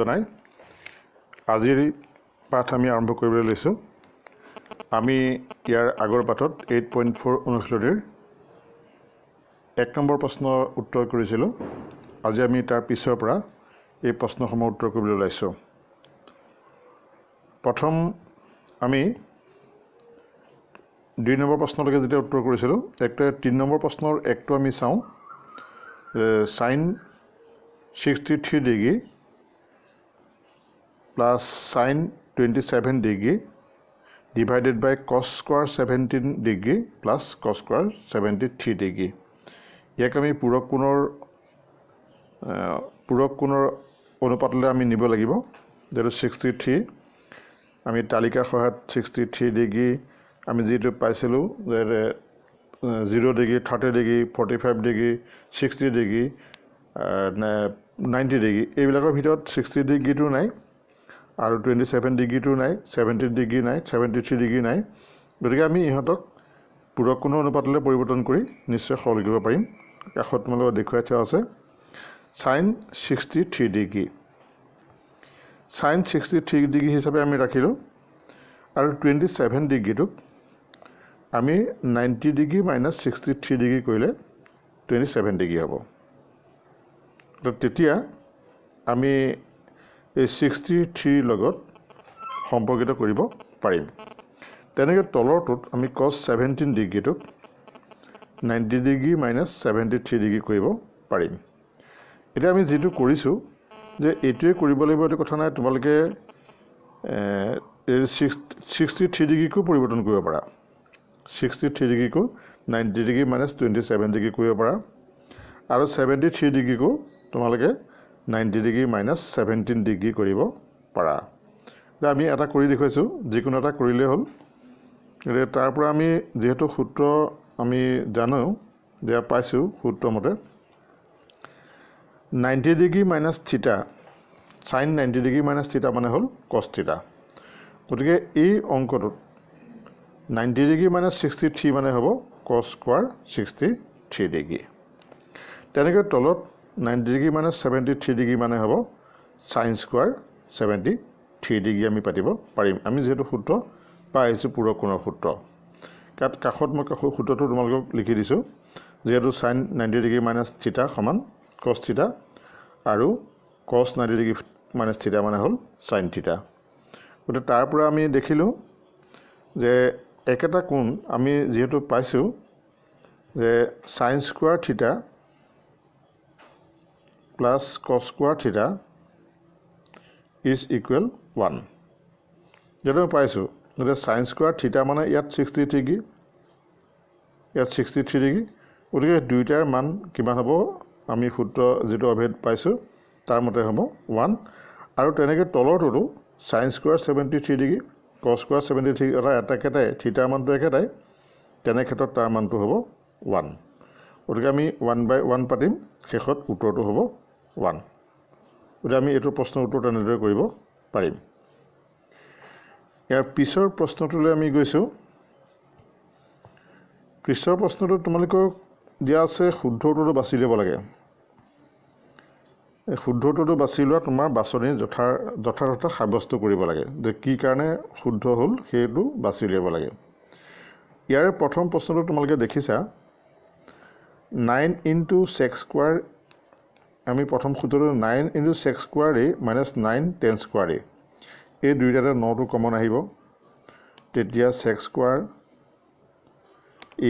জনাই আজিৰ পাঠ আমি আৰম্ভ কৰিবলৈ লৈছোঁ আমি ইয়াৰ আগৰ পাঠত এইট পইণ্ট ফ'ৰ অনুশীলনীৰ এক নম্বৰ প্ৰশ্নৰ উত্তৰ কৰিছিলোঁ আজি আমি তাৰ পিছৰ পৰা এই প্ৰশ্নসমূহ উত্তৰ কৰিবলৈ ওলাইছোঁ প্ৰথম আমি দুই নম্বৰ প্ৰশ্নলৈকে যেতিয়া উত্তৰ কৰিছিলোঁ একটো তিনি নম্বৰ প্ৰশ্নৰ একটো আমি চাওঁ sine sixty three degree plus sine twenty seven degree divided by cos square seventeen degree plus cos square seventy three degree ইয়াক আমি পূৰক কোণৰ পূৰক কোণৰ অনুপাতলৈ আমি নিব লাগিব যিহেতু ছিক্সটি থ্ৰী আমি তালিকাৰ সহায়ত ছিক্সটি থ্ৰী ডিগ্ৰী আমি যিটো পাইছিলোঁ যে zero' degree thirty degree forty five degree sixty degree ninety degree এইবিলাকৰ ভিতৰত ছিক্সটি ডিগ্ৰীটো নাই আৰু টুৱেণ্টি ছেভেন ডিগ্ৰীটো নাই ছেভেণ্টিন ডিগ্ৰী নাই ছেভেণ্টি থ্ৰী ডিগ্ৰী নাই গতিকে আমি ইহঁতক পূৰক কোনো অনুপাতলৈ পৰিৱৰ্তন কৰি নিশ্চয় সৰল কৰিব পাৰিম কাষত তোমালোকক দেখুৱাই থোৱা আছে sine sixty three degree sine sixty three degree হিচাপে আমি ৰাখিলোঁ আৰু টুৱেণ্টি ছেভেন ডিগ্ৰীটোক আমি ninety degree minus sixty three degree কৰিলে টুৱেণ্টি ছেভেন ডিগ্ৰী হ'ব তেতিয়া আমি এই ছিক্সটি থ্ৰীৰ লগত সম্পৰ্কিত কৰিব পাৰিম তেনেকৈ তলৰটোত আমি কছ ছেভেণ্টিন ডিগ্ৰীটোক ninety degree minus seventy three degree কৰিব পাৰিম এতিয়া আমি যিটো কৰিছোঁ যে এইটোৱে কৰিব লাগিব এইটো কথা নাই তোমালোকে এই ছিক্স ছিক্সটি থ্ৰী ডিগ্ৰীকো পৰিৱৰ্তন কৰিব পাৰা ছিক্সটি থ্ৰী ডিগ্ৰীকো ninety degree minus twenty seven degree কৰিব পাৰা আৰু ছেভেণ্টি থ্ৰী ডিগ্ৰীকো তোমালোকে ninety degree minus seventeen degree কৰিব পাৰা এতিয়া আমি এটা কৰি দেখুৱাইছোঁ যিকোনো এটা কৰিলে হ'ল গতিকে তাৰপৰা আমি যিহেতু সূত্ৰ আমি জানো যে পাইছোঁ সূত্ৰমতে ninety degree minus theta sine ninety degree minus theta মানে হ'ল কষ্টিতা গতিকে এই অংকটোত ninety degree minus sixty three মানে হ'ব কছ ছিক্সটি থ্ৰী ডিগ্ৰী তেনেকৈ তলত নাইণ্টি ডিগ্ৰী মানে ছেভেণ্টি থ্ৰী ডিগ্ৰী মানে হ'ব sine square seventy three degree আমি পাতিব পাৰিম আমি যিহেতু সূত্ৰ পাই আহিছোঁ পূৰক কোণৰ সূত্ৰ ইয়াত কাষত মই সূত্ৰটো তোমালোকক লিখি দিছোঁ যিহেতু sine ninety degree minus theta সমান কছ থিতা আৰু কছ নাইণ্টি ডিগ্ৰী মাইনাছ থিতা মানে হ'ল ছাইন থিতা গতিকে তাৰপৰা আমি দেখিলোঁ যে একেটা কোণ আমি যিহেতু পাইছোঁ যে sine square theta plus cos square theta is equal one যেটা আমি পাইছো গতি সাইন স্কোয়ার থিটা মানে ইয়াত সিক্সটি ডিগ্রি ইয়াত সিক্সটি থ্রি ডিগ্রি গতিকে দুইটার মান কিমান হব আমি সূত্র যেটো অভেদ পাইছো তার মতে হব ওয়ান আর তেনেকে তলরটো sine square seventy three degree cos square seventy three অর্থাৎ একটাকেটাই থিটার মানটো একটাই তেনে ক্ষেত্রে তার মানটো হব ওয়ান গতি আমি ওয়ান বাই ওয়ান পাতিম শেষত উত্তরটো হব ওৱান গতিকে আমি এইটো প্ৰশ্নৰ উত্তৰ তেনেদৰে কৰিব পাৰিম ইয়াৰ পিছৰ প্ৰশ্নটোলৈ আমি গৈছোঁ পিছৰ প্ৰশ্নটো তোমালোকক দিয়া আছে শুদ্ধ উত্তৰটো বাছি ল'ব লাগে শুদ্ধ উত্তৰটো বাছি লোৱা তোমাৰ বাছনি যথাৰ যথাযথ সাব্যস্ত কৰিব লাগে যে কি কাৰণে শুদ্ধ হ'ল সেইটো বাছি উলিয়াব লাগে ইয়াৰে প্ৰথম প্ৰশ্নটো তোমালোকে দেখিছা নাইন ইনটু ছেক্স স্কোৱাৰ আমি প্ৰথম সূত্ৰটো nine into six square A minus nine ten square এ এই দুয়োটাতে নটো কমন আহিব তেতিয়া sex square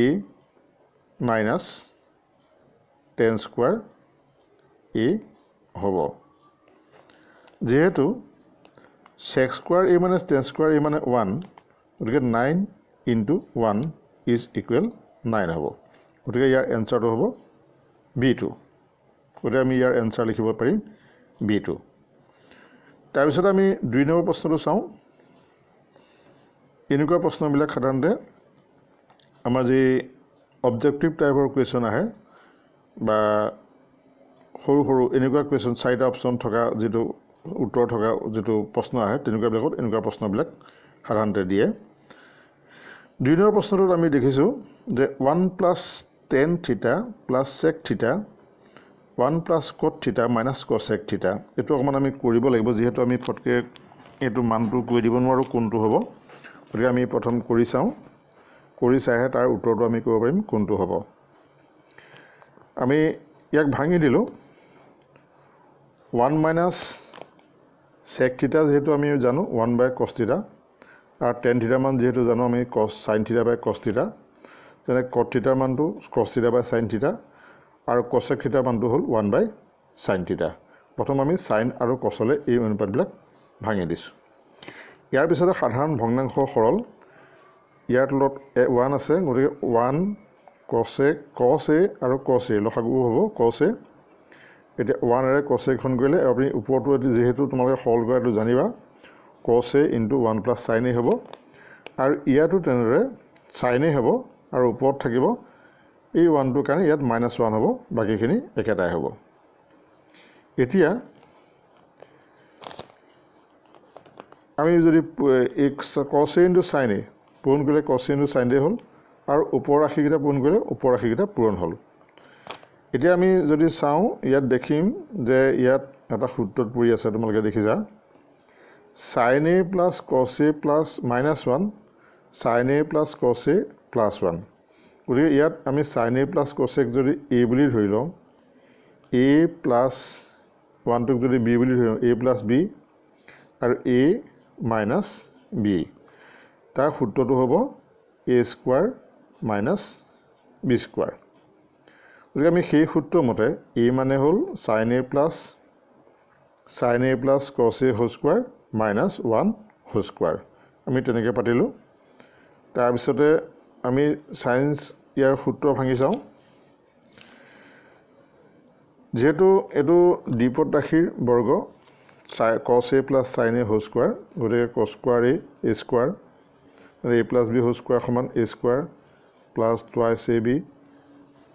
A minus ten square এ হ'ব যিহেতু sex square A minus ten square A মানে ওৱান গতিকে nine into one is equal nine হ'ব গতিকে ইয়াৰ এনচাৰটো হ'ব বি টু গতিকে আমি ইয়াৰ এনচাৰ লিখিব পাৰিম বি টু তাৰপিছত আমি দুই নম্বৰ প্ৰশ্নটো চাওঁ এনেকুৱা প্ৰশ্নবিলাক সাধাৰণতে আমাৰ যি অবজেক্টিভ টাইপৰ কুৱেশ্যন আহে বা সৰু সৰু এনেকুৱা কুৱেশ্যন চাৰিটা অপশ্যন থকা যিটো উত্তৰ থকা যিটো প্ৰশ্ন আহে তেনেকুৱাবিলাকত এনেকুৱা প্ৰশ্নবিলাক সাধাৰণতে দিয়ে দুই নম্বৰ প্ৰশ্নটোত আমি দেখিছোঁ যে one plus tan theta plus sec theta one plus cot theta minus কছ এক থিতা এইটো অকণমান আমি কৰিব লাগিব যিহেতু আমি ফটকে এইটো মানটো কৈ দিব নোৱাৰোঁ কোনটো হ'ব গতিকে আমি প্ৰথম কৰি চাওঁ কৰি চাইহে তাৰ উত্তৰটো আমি ক'ব পাৰিম কোনটো হ'ব আমি ইয়াক ভাঙি দিলোঁ ওৱান মাইনাছ চেক থিতা যিহেতু আমি জানো ওৱান বাই কষ্ট কষ্টিতা আৰু টেন মান যিহেতু জানো আমি কছ চাইন থিতা বাই কষ্টিতা যেনে কট থিতাৰ মানটো কষ্টিতা বাই চাইন থিতা আৰু কচেক থিটা মানটো হ'ল ওৱান বাই চাইন থিটা প্ৰথম আমি চাইন আৰু কচলে এই অনুপাতবিলাক ভাঙি দিছোঁ ইয়াৰ পিছতে সাধাৰণ ভগ্নাংশ সৰল ইয়াৰ তলত এ ওৱান আছে গতিকে ওৱান কচে কচ এ আৰু কচ এ লখাগু হ'ব কচ এ এতিয়া ওৱান এৰে কচ এখন কৰিলে আপুনি ওপৰটো যিহেতু তোমালোকে সৰল কৰা এইটো জানিবা cos A into one plus চাইনেই হ'ব আৰু ইয়াতো তেনেদৰে চাইনেই হ'ব আৰু ওপৰত থাকিব এই ওৱানটোৰ কাৰণে ইয়াত মাইনাছ ওৱান হ'ব বাকীখিনি একেটাই হ'ব এতিয়া আমি যদি কচ এ কচে ইনটো চাইনে পূৰণ কৰিলে কচ এ কচে ইনটো চাইনেই হ'ল আৰু ওপৰ ৰাশিকেইটা পূৰণ কৰিলে ওপৰ ৰাশিকেইটা পূৰণ হ'ল এতিয়া আমি যদি চাওঁ ইয়াত দেখিম যে ইয়াত এটা সূত্ৰত পৰি আছে তোমালোকে দেখিছা sine A plus cos A plus minus one sine A plus cos A plus one গতিকে ইয়াত আমি চাইন এ প্লাছ কচেক যদি এ বুলি ধৰি লওঁ এ প্লাছ ওৱানটোক যদি বি বুলি ধৰি লওঁ এ প্লাছ বি আৰু এ মাইনাছ বি তাৰ সূত্ৰটো হ'ব A square minus B square গতিকে আমি সেই সূত্ৰমতে এ মানে হ'ল sine A plus sine A plus cos A whole square minus one whole square আমি তেনেকৈ পাতিলোঁ তাৰপিছতে আমি চাইন্স ইয়াৰ সূত্ৰ ভাঙি চাওঁ যিহেতু এইটো দ্বীপত ৰাশিৰ বৰ্গ চাই কচ এ প্লাছ চাইন এ হ' স্কুৱাৰ গতিকে cos square A A square A plus B whole' square সমান A square plus twice A B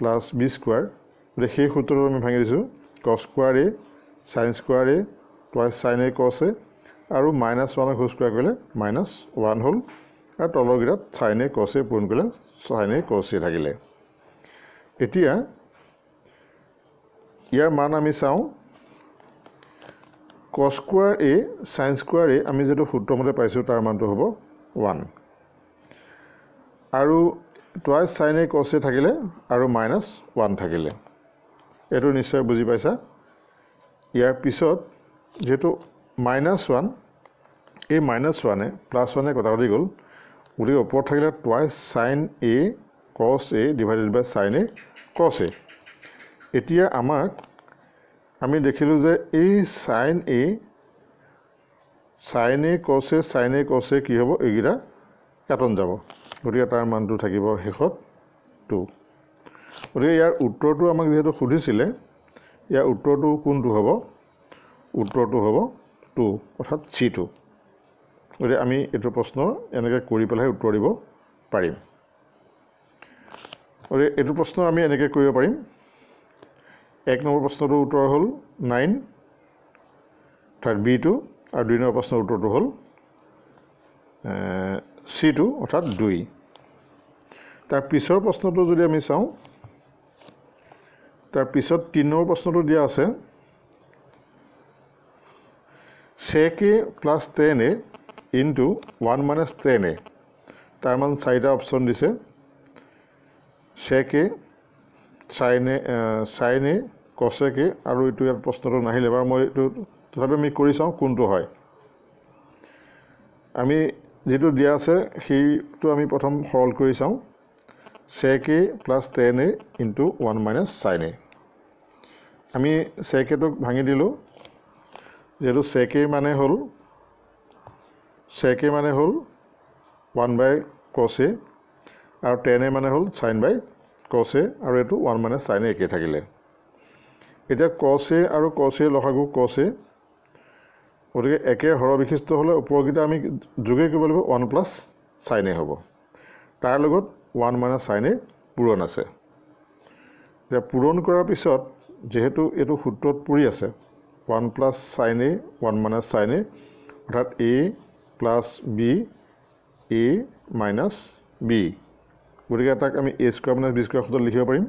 plus B square গতিকে সেই সূত্ৰটো আমি ভাঙি দিছোঁ cos square A sine square A twice sine A cos A আৰু minus ওৱানক হ' square কৰিলে মাইনাছ ওৱান হ'ল আৰু তলৰকেইটাত চাইনে কচে পূৰণ কৰিলে চাইনে কচে থাকিলে এতিয়া ইয়াৰ মান আমি চাওঁ কস্কুৱাৰ এ চাইন স্কোৱাৰ এ আমি যিহেতু সূত্ৰমতে পাইছোঁ তাৰ মানটো হ'ব ওৱান আৰু টুৱাইচ চাইনে কচে থাকিলে আৰু মাইনাছ ওৱান থাকিলে এইটো নিশ্চয় বুজি পাইছা ইয়াৰ পিছত যিহেতু মাইনাছ ওৱান এই মাইনাছ ওৱানে প্লাছ ওৱানে পাতি গ'ল গতিকে ওপৰত থাকিলে twice sign A cos A divided by sign এ কছ এ এতিয়া আমাক আমি দেখিলোঁ যে এই চাইন এ চাইন এ কছ এ চাইন এ কছ এ কি হ'ব এইকেইটা কাটন যাব গতিকে তাৰ মানটো থাকিব শেষত টু গতিকে ইয়াৰ উত্তৰটো আমাক যিহেতু সুধিছিলে ইয়াৰ উত্তৰটো কোনটো হ'ব উত্তৰটো হ'ব টু অৰ্থাৎ চি টু গতিকে আমি এইটো প্ৰশ্ন এনেকৈ কৰি পেলাই উত্তৰ দিব পাৰিম গতিকে এইটো প্ৰশ্ন আমি এনেকৈ কৰিব পাৰিম এক নম্বৰ প্ৰশ্নটোৰ উত্তৰ হ'ল নাইন অৰ্থাৎ বি টু আৰু দুই নম্বৰ প্ৰশ্নৰ উত্তৰটো হ'ল চি টু অৰ্থাৎ দুই তাৰ পিছৰ প্ৰশ্নটো যদি আমি চাওঁ তাৰ পিছত তিনি নম্বৰ প্ৰশ্নটো দিয়া আছে sec plus tan A into one minus tan A তাৰ মানে চাৰিটা অপশ্যন দিছে sec A sine A sine A cosec A আৰু এইটো ইয়াত প্ৰশ্নটো নাহিলে বাৰু মই এইটো তথাপি আমি কৰি চাওঁ কোনটো হয় আমি যিটো দিয়া আছে সেইটো আমি প্ৰথম সৰল কৰি চাওঁ sec A plus tan A into one minus sine A আমি চেক এটোক ভাঙি দিলোঁ যিহেতু চেক এ মানে হ'ল চেকে মানে হ'ল ওৱান বাই কছে আৰু টেনে মানে হ'ল চাইন বাই কছে আৰু এইটো ওৱান মানে চাইনে একে থাকিলে এতিয়া কছে আৰু কছে লখাগু কছে গতিকে একে সৰবিশিষ্ট হ'লে ওপৰকেইটা আমি যোগে কৰিব লাগিব ওৱান প্লাছ চাইনে হ'ব তাৰ লগত ওৱান মানে চাইনে পূৰণ আছে এতিয়া পূৰণ কৰাৰ পিছত যিহেতু এইটো সূত্ৰত পৰি আছে one plus sine A one minus sine A অৰ্থাৎ A plus B A minus B গতিকে তাক আমি A square minus B square সূত্ৰত লিখিব পাৰিম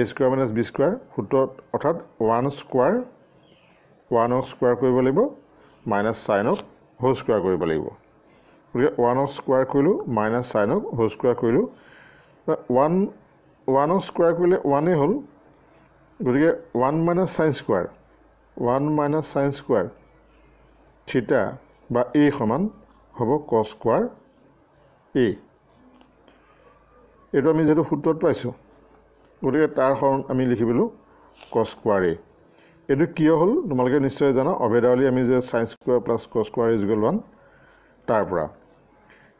A square minus B square সূত্ৰত অৰ্থাৎ ওৱান স্কুৱাৰ ওৱানক স্কুৱাৰ কৰিব লাগিব মাইনাছ চাইনক হ' স্কুৱাৰ কৰিব লাগিব গতিকে ওৱানক স্কুৱাৰ কৰিলোঁ মাইনাছ চাইনক হ' স্কুৱাৰ কৰিলোঁ ওৱান ওৱানক স্কুৱাৰ কৰিলে ওৱানেই হ'ল গতিকে one minus sine square one minus sine square theta বা এ সমান হ'ব কছ স্কোৱাৰ এ এইটো আমি যিহেতু সূত্ৰত পাইছোঁ গতিকে তাৰ সৰণ আমি লিখিবলোঁ কছ স্কোৱাৰ এ এইটো কিয় হ'ল তোমালোকে নিশ্চয় জানা অভেদাৱলী আমি যে sine square plus cos square is equal one তাৰ পৰা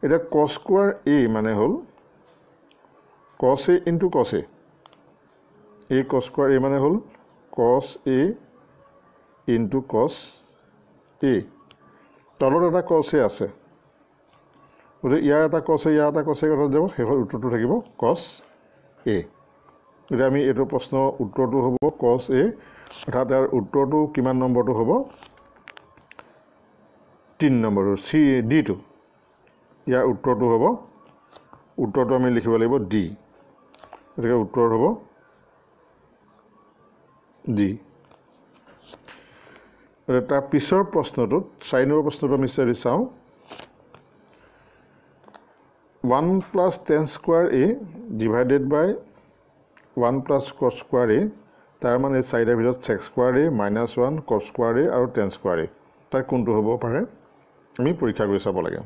এতিয়া কছ স্কোৱাৰ এ মানে হ'ল কছ এ ইনটু কছ এ এ কছ স্কোৱাৰ এ মানে হ'ল কছ এ ইনটু কচ এ তলত এটা কচে আছে গতিকে ইয়াৰ এটা কচে ইয়াৰ এটা কচে কথা যাব শেষত উত্তৰটো থাকিব কচ এ গতিকে আমি এইটো প্ৰশ্ন উত্তৰটো হ'ব কচ এ অৰ্থাৎ ইয়াৰ উত্তৰটো কিমান নম্বৰটো হ'ব তিনি নম্বৰটো চি ডিটো ইয়াৰ উত্তৰটো হ'ব উত্তৰটো আমি লিখিব লাগিব ডি গতিকে উত্তৰ হ'ব ডি তাৰ পিছৰ প্ৰশ্নটোত চাৰি নম্বৰ প্ৰশ্নটো আমি চাৰি চাওঁ one plus tan square A divided by one plus cos square A তাৰ মানে চাৰিটাৰ ভিতৰত sec square A minus one cos square A আৰু টেন স্কোৱাৰ এ তাৰ কোনটো হ'ব পাৰে আমি পৰীক্ষা কৰি চাব লাগে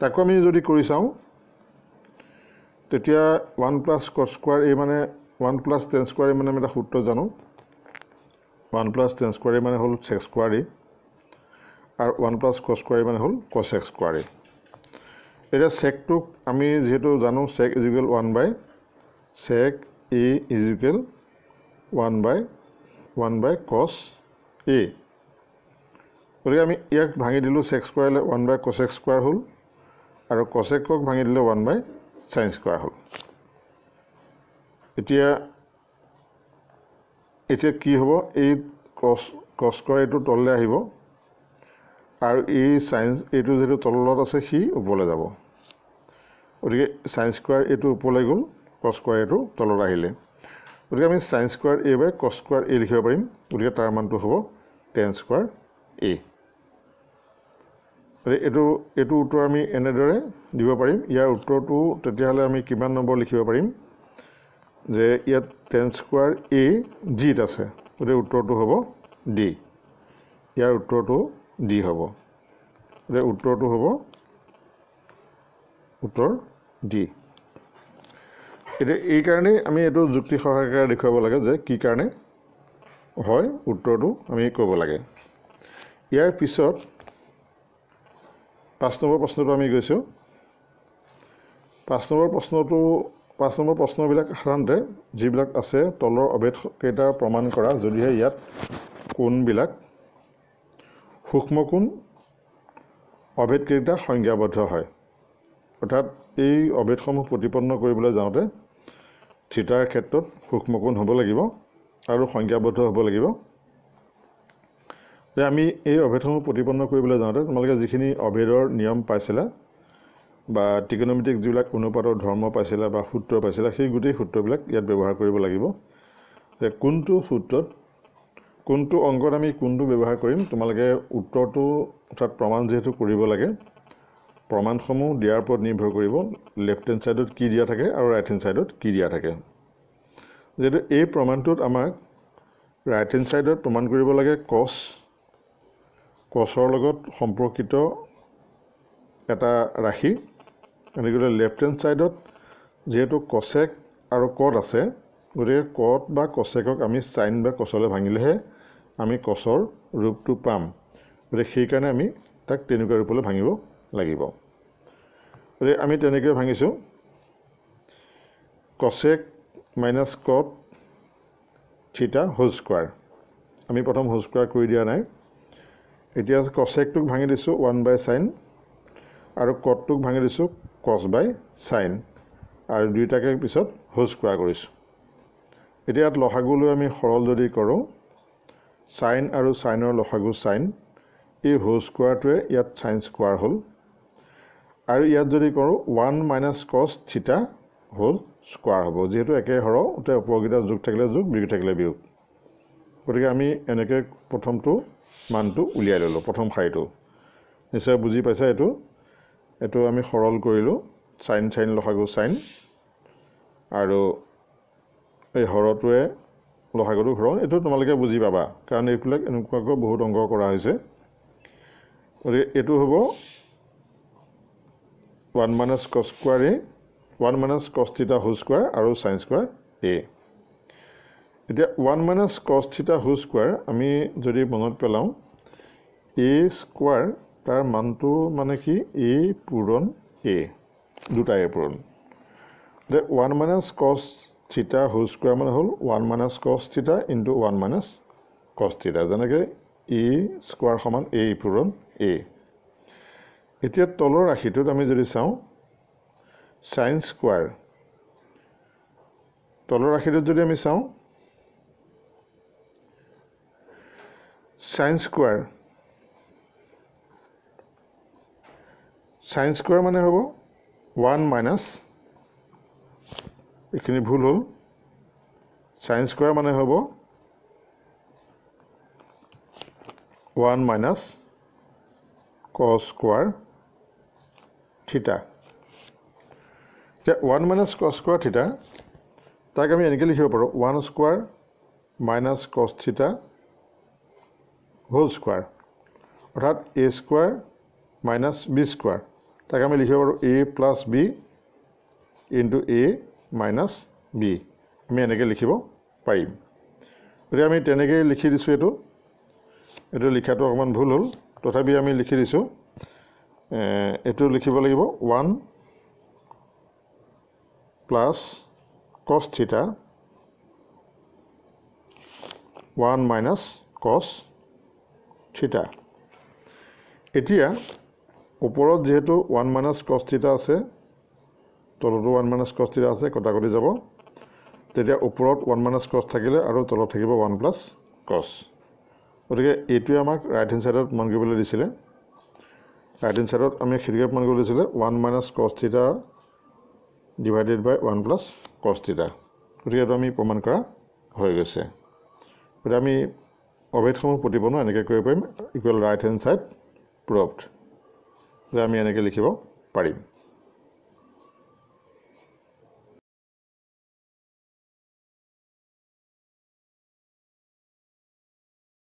তাকো আমি যদি কৰি চাওঁ তেতিয়া one plus cos square A মানে one plus tan square A মানে আমি এটা সূত্ৰ জানো ওৱান প্লাছ টেন স্কুৱাৰী মানে হ'ল ছেক্স স্কুৱাৰী আৰু ওৱান প্লাছ কছ স্কুৱাৰী মানে হ'ল কছ এক্স স্কুৱাৰী এতিয়া চেকটোক আমি যিহেতু জানো sec is equal one by sec A is equal one by one by cos A গতিকে আমি ইয়াক ভাঙি দিলোঁ চেক স্কুৱাৰ ওৱান বাই কছ এক্স স্কুৱাৰ হ'ল আৰু কছ এক্সক ভাঙি দিলে ওৱান বাই চাইন স্কুৱাৰ হ'ল এতিয়া এতিয়া কি হ'ব এই কচ এইটো তললৈ আহিব আৰু এই চাইন্স এইটো যিহেতু তলত আছে সি ওপৰলৈ যাব গতিকে চাইন্স স্কোৱাৰ এইটো ওপৰলৈ গ'ল এইটো তলত আহিলে গতিকে আমি sines square A by square A লিখিব পাৰিম গতিকে তাৰ মানটো হ'ব টেন স্কোৱাৰ এ গতিকে এইটো এইটো উত্তৰ আমি এনেদৰে দিব পাৰিম ইয়াৰ উত্তৰটো তেতিয়াহ'লে আমি কিমান নম্বৰ লিখিব পাৰিম যে ইয়াত টেন স্কোৱাৰ এ জিত আছে গতিকে উত্তৰটো হ'ব ডি ইয়াৰ উত্তৰটো ডি হ'ব গতিকে উত্তৰটো হ'ব উত্তৰ ডি এতিয়া এইকাৰণেই আমি এইটো যুক্তি সহায়কাৰে দেখুৱাব লাগে যে কি কাৰণে হয় উত্তৰটো আমি ক'ব লাগে ইয়াৰ পিছত পাঁচ নম্বৰ প্ৰশ্নটো আমি গৈছোঁ পাঁচ নম্বৰ প্ৰশ্নটো পাঁচ নম্বৰ প্ৰশ্নবিলাক সাধাৰণতে যিবিলাক আছে তলৰ অভেদকেইটা প্ৰমাণ কৰা যদিহে ইয়াত কোণবিলাক সূক্ষ্মকোণ অভেদকেইটা সংজ্ঞাবদ্ধ হয় অৰ্থাৎ এই অভেদসমূহ প্ৰতিপন্ন কৰিবলৈ যাওঁতে থিতাৰ ক্ষেত্ৰত সূক্ষ্মকোণ হ'ব লাগিব আৰু সংজ্ঞাবদ্ধ হ'ব লাগিব যে আমি এই অভেদসমূহ প্ৰতিপন্ন কৰিবলৈ যাওঁতে তোমালোকে যিখিনি অভেদৰ নিয়ম পাইছিলা বা ট্ৰিকনমেটিক যিবিলাক অনুপাতৰ ধৰ্ম পাইছিলা বা সূত্ৰ পাইছিলা সেই গোটেই সূত্ৰবিলাক ইয়াত ব্যৱহাৰ কৰিব লাগিব যে কোনটো সূত্ৰত কোনটো অংগত আমি কোনটো ব্যৱহাৰ কৰিম তোমালোকে উত্তৰটো অৰ্থাৎ প্ৰমাণ যিহেতু কৰিব লাগে প্ৰমাণসমূহ দিয়াৰ ওপৰত নিৰ্ভৰ কৰিব লেফ্ট হেণ্ড ছাইডত কি দিয়া থাকে আৰু ৰাইট হেণ্ড ছাইডত কি দিয়া থাকে যিহেতু এই প্ৰমাণটোত আমাক ৰাইট হেণ্ড ছাইডত প্ৰমাণ কৰিব লাগে কচ কচৰ লগত সম্পৰ্কিত এটা ৰাশি গতিকে লেফ্ট হেণ্ড ছাইডত যিহেতু কচেক আৰু কট আছে গতিকে কট বা কচেকক আমি চাইন বা কচলৈ ভাঙিলেহে আমি কচৰ ৰূপটো পাম গতিকে সেইকাৰণে আমি তাক তেনেকুৱা ৰূপলৈ ভাঙিব লাগিব গতিকে আমি তেনেকৈ ভাঙিছোঁ কচেক মাইনাছ কট থিতা হোল স্কুৱাৰ আমি প্ৰথম হোল স্কুৱাৰ কৰি দিয়া নাই এতিয়া কচেকটোক ভাঙি দিছোঁ ওৱান বাই চাইন আৰু কটটোক ভাঙি দিছোঁ কছ বাই চাইন আৰু দুয়োটাকে পিছত হোজ কোৱা কৰিছোঁ এতিয়া ইয়াত লহাগুলৈ আমি সৰল যদি কৰোঁ চাইন আৰু চাইনৰ লহাগু চাইন এই হোজ কোৱাটোৱে ইয়াত চাইন স্কোৱাৰ হ'ল আৰু ইয়াত যদি কৰোঁ ওৱান মাইনাছ কছ থিতা হোজ স্কোৱাৰ হ'ব যিহেতু একে সৰহ গোটেই উপকৃতা যোগ থাকিলে যোগ বিয়োগ থাকিলে বিয়োগ গতিকে আমি এনেকৈ প্ৰথমটো মানটো উলিয়াই ল'লোঁ প্ৰথম শাৰীটো নিশ্চয় বুজি পাইছা এইটো এইটো আমি সৰল কৰিলোঁ চাইন চাইন লহাগু চাইন আৰু এই হৰটোৱে লহাগুটো সৰল এইটো তোমালোকে বুজি পাবা কাৰণ এইবিলাক এনেকুৱাকৈ বহুত অংগ কৰা হৈছে গতিকে এইটো হ'ব one minus cos square A one minus cos theta হোজ আৰু চাইন স্কুৱাৰ এ এতিয়া one minus cos theta hose আমি যদি মনত পেলাওঁ এ স্কুৱাৰ তাৰ মানটো মানে কি এ পূৰণ এ দুটাই পূৰণ দে ওৱান মাইনাছ কছ থিটা হোল স্কোৱাৰ মানে হ'ল ওৱান মাইনাছ কছ থিটা ইনটু ওৱান মাইনাছ কছ থিটা যেনেকৈ ই স্কোৱাৰ সমান এ পূৰণ এ এতিয়া তলৰ ৰাশিটোত আমি যদি চাওঁ চাইন স্কোৱাৰ তলৰ ৰাশিটোত যদি আমি চাওঁ চাইন স্কোৱাৰ চাইন স্কুৱাৰ মানে হ'ব ওৱান মাইনাছ এইখিনি ভুল হ'ল চাইন স্কুৱাৰ মানে হ'ব one minus cos square theta এতিয়া one minus cos square theta তাক আমি এনেকৈ লিখিব পাৰোঁ ওৱান স্কুৱাৰ মাইনাছ কছ থিতা হোল স্কুৱাৰ অৰ্থাৎ A square minus B square তাকে আমি লিখিব পাৰোঁ A plus B into A minus B আমি এনেকৈ লিখিব পাৰিম গতিকে আমি তেনেকৈয়ে লিখি দিছোঁ এইটো এইটো লিখাটো অকণমান ভুল হ'ল তথাপি আমি লিখি দিছোঁ এইটো লিখিব লাগিব ওৱান প্লাছ কছ থিটা ওৱান মাইনাছ কছ থিটা এতিয়া ওপৰত যিহেতু ওৱান মাইনাছ কষ্টিটা আছে তলতো ওৱান মাইনাছ কষ্টিটা আছে কটা কটি যাব তেতিয়া ওপৰত ওৱান মাইনাছ কষ্ট থাকিলে আৰু তলত থাকিব ওৱান প্লাছ কচ গতিকে এইটোৱে আমাক ৰাইট হেণ্ড ছাইডত মন কৰিবলৈ দিছিলে ৰাইট হেণ্ড ছাইডত আমি খিৰিকাত মন কৰিবলৈ দিছিলে one minus cos theta divided by one plus cos theta গতিকে এইটো আমি প্ৰমাণ কৰা হৈ গৈছে গতিকে আমি অভেদসমূহ পুতিব নোৱাৰোঁ এনেকৈ কৰিব পাৰিম equal right hand side prove De la mía